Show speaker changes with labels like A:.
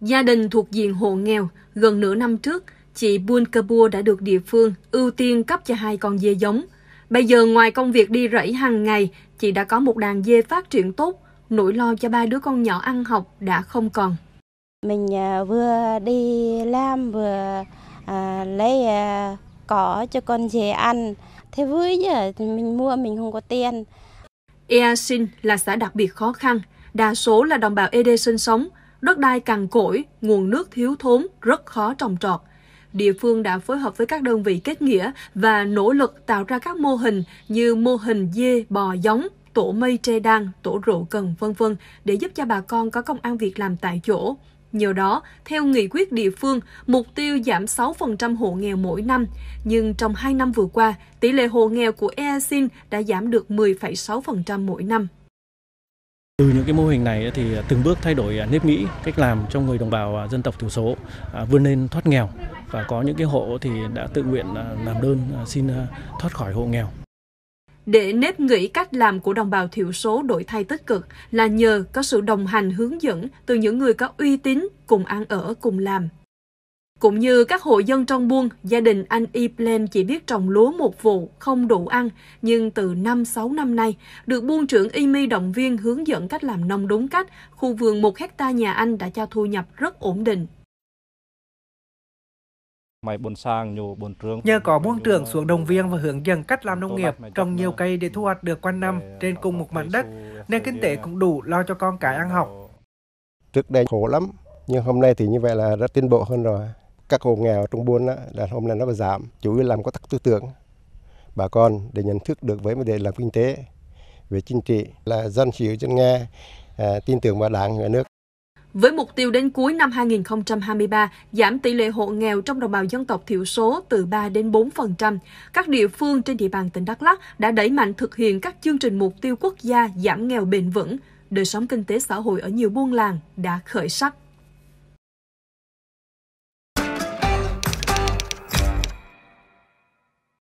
A: Gia đình thuộc diện hộ nghèo, gần nửa năm trước, chị Buôn Kabua đã được địa phương ưu tiên cấp cho hai con dê giống. Bây giờ ngoài công việc đi rẫy hàng ngày, chị đã có một đàn dê phát triển tốt, nỗi lo cho ba đứa con nhỏ ăn học đã không còn. Mình à, vừa đi làm vừa à, lấy à, cỏ cho con dê ăn, thế vui chứ, mình mua mình không có tiền. Ea Sin là xã đặc biệt khó khăn, đa số là đồng bào Ede sinh sống, Đất đai cằn cỗi, nguồn nước thiếu thốn, rất khó trồng trọt. Địa phương đã phối hợp với các đơn vị kết nghĩa và nỗ lực tạo ra các mô hình như mô hình dê, bò giống, tổ mây tre đan, tổ rượu cần, vân vân để giúp cho bà con có công ăn việc làm tại chỗ. Nhờ đó, theo nghị quyết địa phương, mục tiêu giảm 6% hộ nghèo mỗi năm, nhưng trong 2 năm vừa qua, tỷ lệ hộ nghèo của EASIN đã giảm được 10,6% mỗi năm.
B: Từ những cái mô hình này thì từng bước thay đổi à, nếp nghĩ, cách làm cho người đồng bào à, dân tộc thiểu số à, vươn lên thoát nghèo và có những cái hộ thì đã tự nguyện làm đơn xin thoát khỏi hộ nghèo.
A: Để nếp nghĩ cách làm của đồng bào thiểu số đổi thay tích cực là nhờ có sự đồng hành hướng dẫn từ những người có uy tín cùng ăn ở cùng làm. Cũng như các hộ dân trong buôn, gia đình anh Iplem chỉ biết trồng lúa một vụ, không đủ ăn. Nhưng từ 5-6 năm nay, được buôn trưởng Imi động viên hướng dẫn cách làm nông đúng cách, khu vườn 1 hecta nhà anh đã cho thu nhập rất ổn định.
B: Nhờ có buôn trưởng xuống đồng viên và hướng dẫn cách làm nông nghiệp, trồng nhiều cây để thu hoạch được quanh năm trên cùng một mảnh đất, nên kinh tế cũng đủ lo cho con cái ăn học.
C: Trước đây khổ lắm, nhưng hôm nay thì như vậy là rất tiến bộ hơn rồi các hộ nghèo trong buôn là hôm nay nó có giảm chủ yếu làm có tắc tư tưởng bà con để nhận thức được với vấn đề làm kinh tế về chính trị là dân chịu dân nghe à, tin tưởng vào đảng nhà nước
A: với mục tiêu đến cuối năm 2023 giảm tỷ lệ hộ nghèo trong đồng bào dân tộc thiểu số từ 3 đến 4%, các địa phương trên địa bàn tỉnh Đắk Lắk đã đẩy mạnh thực hiện các chương trình mục tiêu quốc gia giảm nghèo bền vững, đời sống kinh tế xã hội ở nhiều buôn làng đã khởi sắc.